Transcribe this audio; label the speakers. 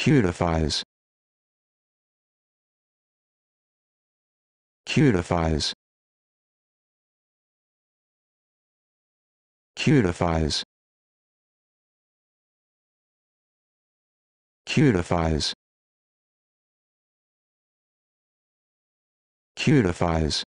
Speaker 1: cutifies cutifies cutifies cutifies cutifies